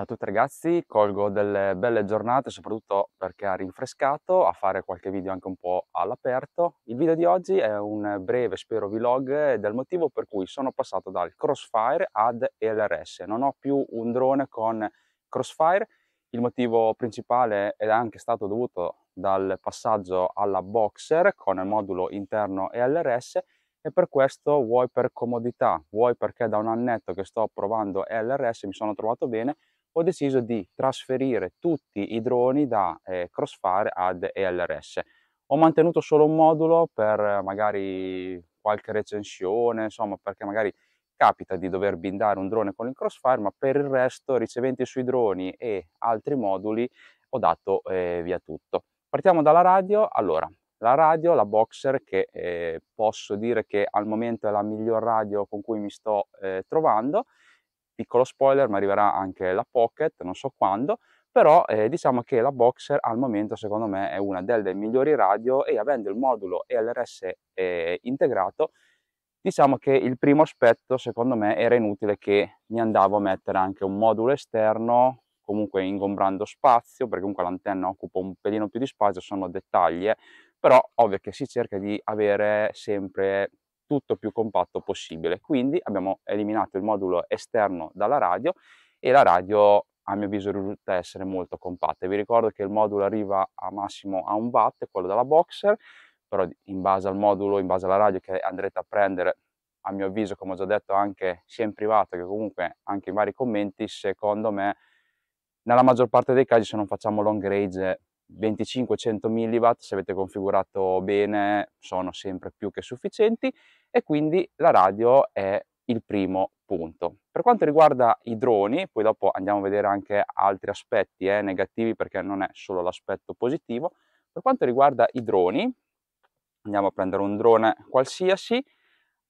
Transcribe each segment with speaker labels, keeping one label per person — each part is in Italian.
Speaker 1: Ciao a tutti ragazzi, colgo delle belle giornate soprattutto perché ha rinfrescato a fare qualche video anche un po' all'aperto. Il video di oggi è un breve, spero, vlog eh, del motivo per cui sono passato dal Crossfire ad LRS. Non ho più un drone con Crossfire, il motivo principale è anche stato dovuto dal passaggio alla Boxer con il modulo interno LRS e per questo vuoi per comodità, vuoi perché da un annetto che sto provando LRS mi sono trovato bene, ho deciso di trasferire tutti i droni da eh, Crossfire ad ELRS. Ho mantenuto solo un modulo per eh, magari qualche recensione, insomma, perché magari capita di dover bindare un drone con il Crossfire, ma per il resto riceventi sui droni e altri moduli ho dato eh, via tutto. Partiamo dalla radio, allora, la radio, la Boxer, che eh, posso dire che al momento è la miglior radio con cui mi sto eh, trovando, piccolo spoiler, ma arriverà anche la Pocket, non so quando, però eh, diciamo che la Boxer al momento secondo me è una delle migliori radio e avendo il modulo ELRS eh, integrato, diciamo che il primo aspetto secondo me era inutile che mi andavo a mettere anche un modulo esterno, comunque ingombrando spazio, perché comunque l'antenna occupa un pelino più di spazio, sono dettagli, eh. però ovvio che si cerca di avere sempre tutto più compatto possibile. Quindi abbiamo eliminato il modulo esterno dalla radio e la radio a mio avviso risulta essere molto compatta. Vi ricordo che il modulo arriva a massimo a un watt, quello della Boxer, però in base al modulo, in base alla radio che andrete a prendere, a mio avviso, come ho già detto anche sia in privato che comunque anche in vari commenti, secondo me nella maggior parte dei casi se non facciamo long range 25-100 mW, se avete configurato bene, sono sempre più che sufficienti e quindi la radio è il primo punto. Per quanto riguarda i droni, poi dopo andiamo a vedere anche altri aspetti eh, negativi perché non è solo l'aspetto positivo, per quanto riguarda i droni, andiamo a prendere un drone qualsiasi,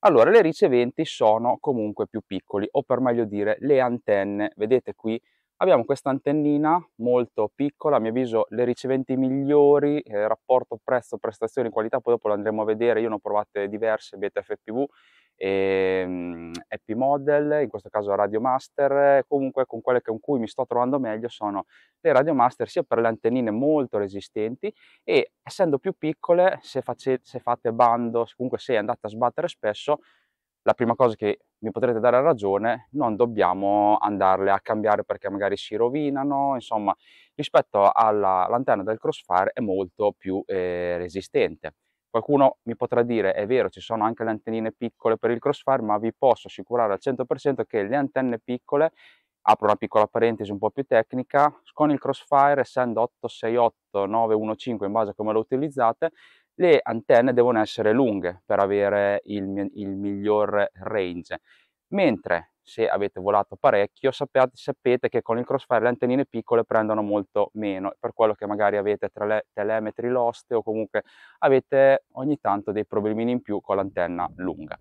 Speaker 1: allora le riceventi sono comunque più piccoli o per meglio dire le antenne, vedete qui Abbiamo questa antennina molto piccola, a mio avviso le riceventi migliori, eh, rapporto prezzo, prestazioni, qualità, poi dopo lo andremo a vedere, io ne ho provate diverse, BTF FPV, e, ehm, Happy Model, in questo caso Radio Master, comunque con quelle con cui mi sto trovando meglio sono le Radio Master sia per le antennine molto resistenti e essendo più piccole, se, face, se fate bando, comunque se andate a sbattere spesso, la prima cosa che mi potrete dare ragione, non dobbiamo andarle a cambiare perché magari si rovinano, insomma, rispetto alla lanterna del Crossfire è molto più eh, resistente. Qualcuno mi potrà dire, è vero, ci sono anche le antennine piccole per il Crossfire, ma vi posso assicurare al 100% che le antenne piccole, apro una piccola parentesi un po' più tecnica, con il Crossfire, essendo 868, 915 in base a come lo utilizzate, le antenne devono essere lunghe per avere il, il miglior range, mentre se avete volato parecchio sappiate, sapete che con il crossfire le antennine piccole prendono molto meno, per quello che magari avete tele telemetri loste o comunque avete ogni tanto dei problemini in più con l'antenna lunga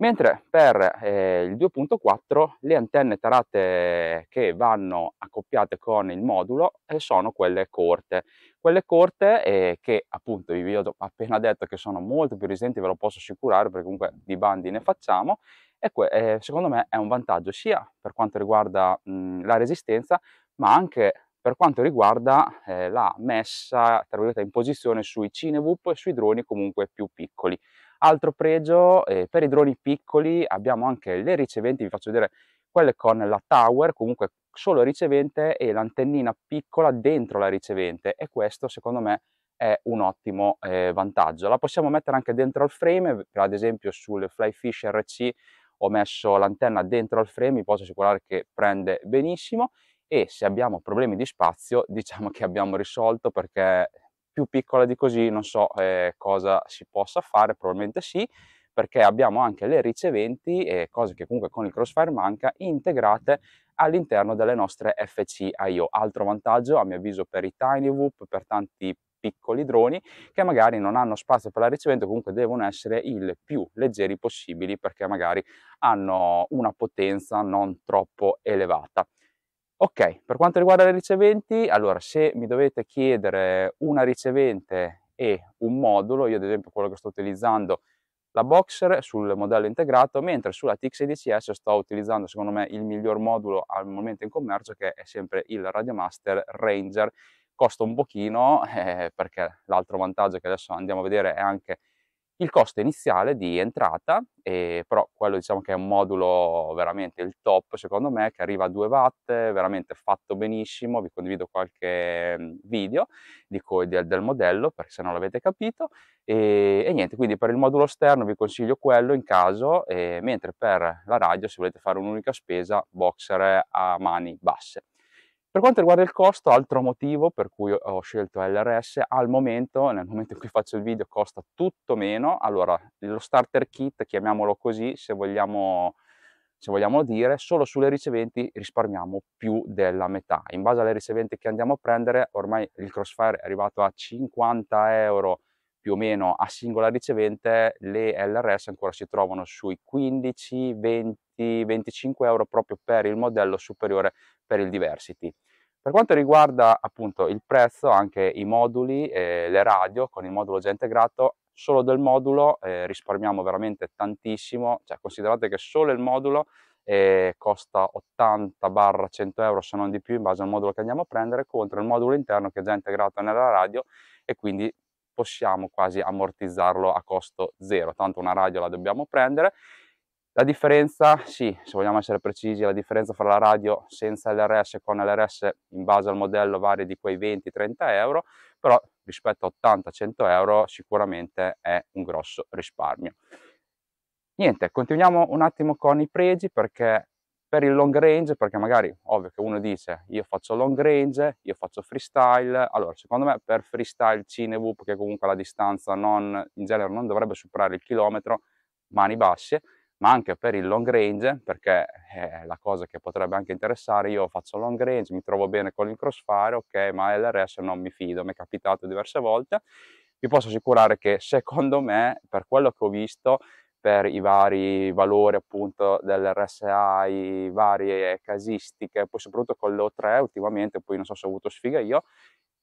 Speaker 1: mentre per eh, il 2.4 le antenne tarate che vanno accoppiate con il modulo eh, sono quelle corte. Quelle corte eh, che appunto vi ho appena detto che sono molto più resistenti, ve lo posso assicurare perché comunque di bandi ne facciamo e que- eh, secondo me è un vantaggio sia per quanto riguarda mh, la resistenza ma anche per quanto riguarda eh, la messa in posizione sui Cinewhoop e sui droni comunque più piccoli Altro pregio, eh, per i droni piccoli abbiamo anche le riceventi, vi faccio vedere quelle con la tower, comunque solo ricevente e l'antennina piccola dentro la ricevente e questo secondo me è un ottimo eh, vantaggio. La possiamo mettere anche dentro al frame, ad esempio sul Flyfish RC ho messo l'antenna dentro al frame, vi posso assicurare che prende benissimo e se abbiamo problemi di spazio diciamo che abbiamo risolto perché più piccola di così non so eh, cosa si possa fare, probabilmente sì, perché abbiamo anche le riceventi, eh, cose che comunque con il Crossfire manca, integrate all'interno delle nostre FC IO. Altro vantaggio a mio avviso per i Tiny Whoop, per tanti piccoli droni che magari non hanno spazio per la ricevente, comunque devono essere il più leggeri possibili perché magari hanno una potenza non troppo elevata. Ok, per quanto riguarda le riceventi, allora se mi dovete chiedere una ricevente e un modulo, io ad esempio quello che sto utilizzando la Boxer sul modello integrato, mentre sulla TX16S sto utilizzando secondo me il miglior modulo al momento in commercio che è sempre il Radiomaster Ranger, costa un pochino eh, perché l'altro vantaggio che adesso andiamo a vedere è anche il costo iniziale di entrata, eh, però quello diciamo che è un modulo veramente il top secondo me, che arriva a 2 watt, veramente fatto benissimo, vi condivido qualche mhmm, video di cui, del, del, modello perché se non l'avete capito, e, e, niente, quindi per il modulo esterno vi consiglio quello in caso, eh, mentre per la radio se volete fare un'unica spesa, boxer a mani basse. Per quanto riguarda il costo, altro motivo per cui ho scelto LRS, al momento, nel momento in cui faccio il video, costa tutto meno. Allora, lo starter kit, chiamiamolo così, se vogliamo, se vogliamo dire, solo sulle riceventi risparmiamo più della metà. In base alle riceventi che andiamo a prendere, ormai il Crossfire è arrivato a 50 euro più o meno a singola ricevente, le LRS ancora si trovano sui 15, 20, questi 25 euro proprio per il modello superiore per il diversity. Per quanto riguarda appunto il prezzo, anche i moduli, eh, le radio con il modulo già integrato, solo del modulo eh, risparmiamo veramente tantissimo, cioè considerate che solo il modulo eh, costa 80-100 euro se non di più in base al modulo che andiamo a prendere contro il modulo interno che è già integrato nella radio e quindi possiamo quasi ammortizzarlo a costo zero, tanto una radio la dobbiamo prendere la differenza, sì, se vogliamo essere precisi, la differenza fra la radio senza LRS e con LRS in base al modello varia di quei 20-30 euro, però rispetto a 80-100 euro sicuramente è un grosso risparmio. Niente, continuiamo un attimo con i pregi perché per il long range, perché magari ovvio che uno dice io faccio long range, io faccio freestyle, allora secondo me per freestyle Cinewoop che comunque la distanza non, in genere non dovrebbe superare il chilometro, mani basse, ma anche per il long range, perché è eh, la cosa che potrebbe anche interessare, io faccio long range, mi trovo bene con il crossfire, ok, ma l'RS non mi fido, mi è capitato diverse volte, vi posso assicurare che secondo me, per quello che ho visto, per i vari valori appunto dell'RSI, varie casistiche, poi soprattutto con l'O3 ultimamente, poi non so se ho avuto sfiga io,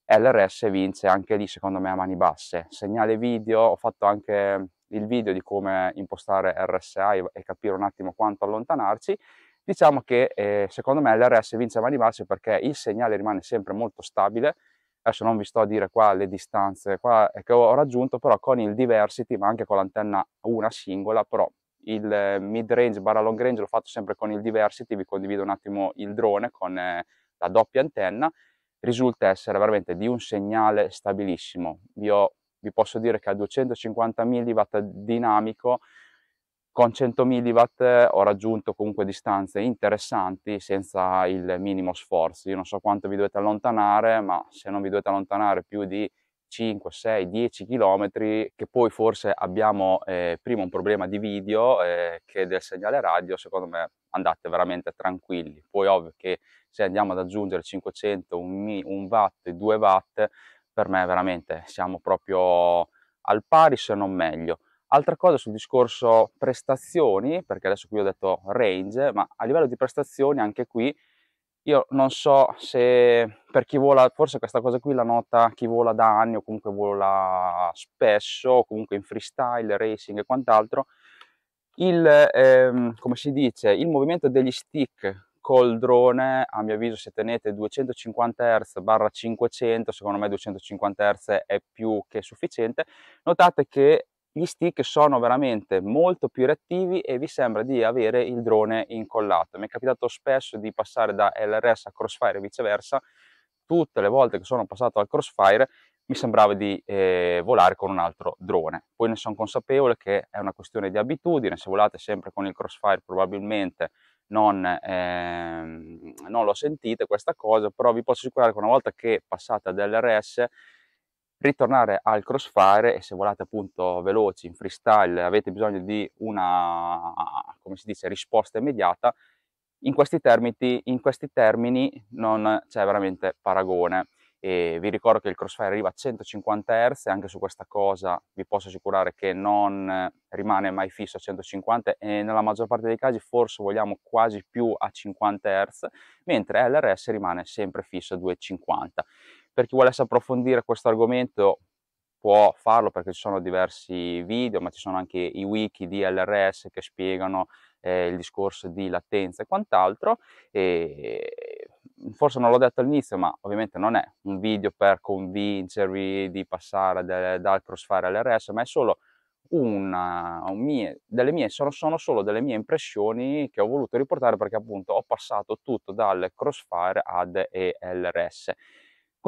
Speaker 1: LRS vince anche lì secondo me a mani basse. Segnale video, ho fatto anche il video di come impostare RSI e capire un attimo quanto allontanarci, diciamo che eh, secondo me l'RS vince a mani basse perché il segnale rimane sempre molto stabile, adesso non vi sto a dire qua le distanze qua che ho raggiunto, però con il diversity, ma anche con l'antenna una singola, però il eh, mid range barra long range l'ho fatto sempre con il diversity, vi condivido un attimo il drone con eh, la doppia antenna, risulta essere veramente di un segnale stabilissimo. Vi ho vi posso dire che a 250 mW dinamico con 100 mW ho raggiunto comunque distanze interessanti senza il minimo sforzo. Io non so quanto vi dovete allontanare, ma se non vi dovete allontanare più di 5, 6, 10 km, che poi forse abbiamo eh, prima un problema di video eh, che del segnale radio, secondo me andate veramente tranquilli. Poi ovvio che se andiamo ad aggiungere 500, 1 watt, 2 watt, per me veramente siamo proprio al pari se non meglio. Altra cosa sul discorso prestazioni, perché adesso qui ho detto range, ma a livello di prestazioni anche qui io non so se per chi vola, forse questa cosa qui la nota chi vola da anni o comunque vola spesso, o comunque in freestyle, racing e quant'altro, il, ehm, come si dice, il movimento degli stick col drone, a mio avviso, se tenete 250 Hz 500, secondo me 250 Hz è più che sufficiente, notate che gli stick sono veramente molto più reattivi e vi sembra di avere il drone incollato. Mi è capitato spesso di passare da LRS a Crossfire e viceversa, tutte le volte che sono passato al Crossfire mi sembrava di eh, volare con un altro drone. Poi ne sono consapevole che è una questione di abitudine, se volate sempre con il Crossfire probabilmente non, ehm, non l'ho sentita questa cosa, però vi posso assicurare che una volta che passate dall'RS ritornare al crossfire e se volate appunto veloci in freestyle avete bisogno di una come si dice risposta immediata in questi termini, in questi termini non c'è veramente paragone e vi ricordo che il crossfire arriva a 150 Hz anche su questa cosa vi posso assicurare che non rimane mai fisso a 150 e nella maggior parte dei casi forse vogliamo quasi più a 50 Hz mentre LRS rimane sempre fisso a 250 per chi volesse approfondire questo argomento può farlo perché ci sono diversi video ma ci sono anche i wiki di LRS che spiegano eh, il discorso di latenza e quant'altro e forse non l'ho detto all'inizio, ma ovviamente non è un video per convincervi di passare del, dal crossfire all'RS, ma è solo una, uh, un mie, mie, sono, sono, solo delle mie impressioni che ho voluto riportare perché appunto ho passato tutto dal crossfire ad ELRS.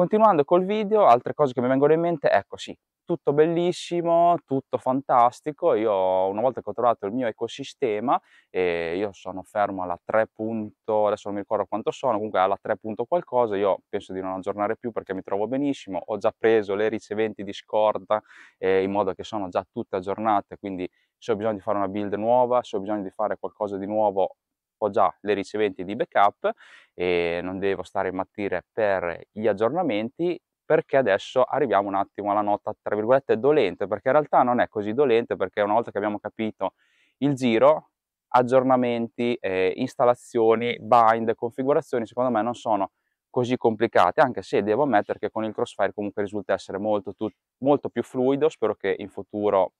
Speaker 1: Continuando col video, altre cose che mi vengono in mente, ecco sì, tutto bellissimo, tutto fantastico, io una volta che ho trovato il mio ecosistema, e io sono fermo alla 3. Punto, adesso non mi ricordo quanto sono, comunque alla 3. Punto qualcosa, io penso di non aggiornare più perché mi trovo benissimo, ho già preso le riceventi di scorta eh, in modo che sono già tutte aggiornate, quindi se ho bisogno di fare una build nuova, se ho bisogno di fare qualcosa di nuovo ho già le riceventi di backup e non devo stare a mattire per gli aggiornamenti perché adesso arriviamo un attimo alla nota tra virgolette dolente perché in realtà non è così dolente perché una volta che abbiamo capito il giro aggiornamenti, eh, installazioni, bind, configurazioni secondo me non sono così complicate anche se devo ammettere che con il crossfire comunque risulta essere molto, molto più fluido spero che in futuro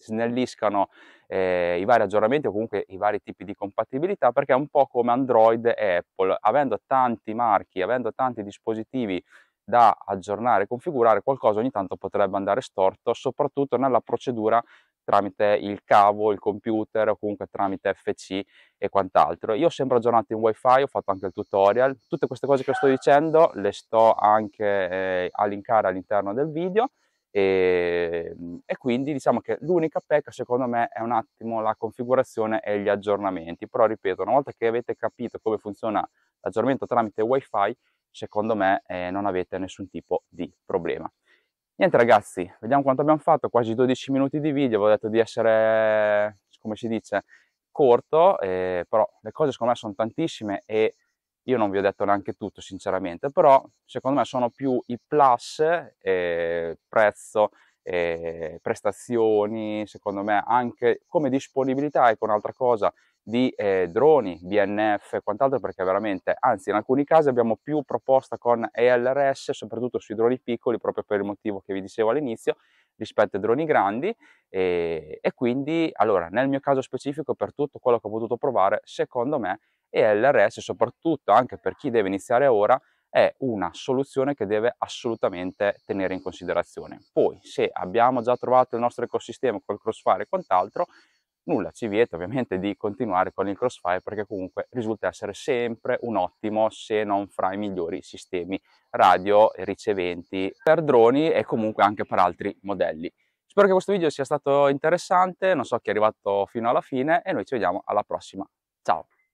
Speaker 1: snelliscano eh, i vari aggiornamenti o comunque i vari tipi di compatibilità perché è un po' come Android e Apple, avendo tanti marchi, avendo tanti dispositivi da aggiornare e configurare, qualcosa ogni tanto potrebbe andare storto, soprattutto nella procedura tramite il cavo, il computer o comunque tramite FC e quant'altro. Io ho sempre aggiornato in wifi, ho fatto anche il tutorial, tutte queste cose che sto dicendo le sto anche eh, a linkare all'interno del video e, ehm, e, quindi diciamo che l'unica pecca secondo me è un attimo la configurazione e gli aggiornamenti, però ripeto, una volta che avete capito come funziona l'aggiornamento tramite wifi, secondo me eh, non avete nessun tipo di problema. Niente ragazzi, vediamo quanto abbiamo fatto, quasi 12 minuti di video, vi ho detto di essere, come si dice, corto, eh, però le cose secondo me sono tantissime e io non vi ho detto neanche tutto sinceramente, però secondo me sono più i plus, eh, prezzo, eh, prestazioni, secondo me anche come disponibilità, ecco un'altra cosa, di eh, droni, BNF e quant'altro perché veramente, anzi in alcuni casi abbiamo più proposta con ELRS soprattutto sui droni piccoli proprio per il motivo che vi dicevo all'inizio rispetto ai droni grandi e, e, quindi allora nel mio caso specifico per tutto quello che ho potuto provare secondo me e LRS soprattutto anche per chi deve iniziare ora è una soluzione che deve assolutamente tenere in considerazione. Poi se abbiamo già trovato il nostro ecosistema col crossfire e quant'altro, nulla ci vieta ovviamente di continuare con il crossfire perché comunque risulta essere sempre un ottimo se non fra i migliori sistemi radio e riceventi per droni e comunque anche per altri modelli. Spero che questo video sia stato interessante, non so chi è arrivato fino alla fine e noi ci vediamo alla prossima. Ciao!